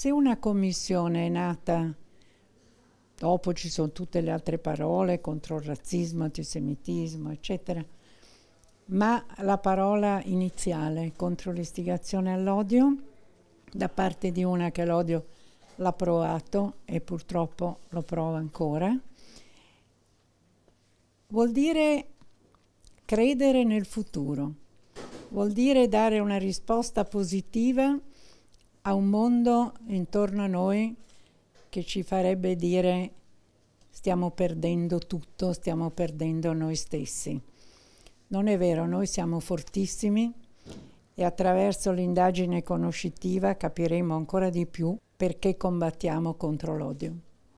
Se una commissione è nata, dopo ci sono tutte le altre parole contro il razzismo, antisemitismo, eccetera, ma la parola iniziale contro l'istigazione all'odio da parte di una che l'odio l'ha provato e purtroppo lo prova ancora, vuol dire credere nel futuro, vuol dire dare una risposta positiva a un mondo intorno a noi che ci farebbe dire stiamo perdendo tutto, stiamo perdendo noi stessi. Non è vero, noi siamo fortissimi e attraverso l'indagine conoscitiva capiremo ancora di più perché combattiamo contro l'odio.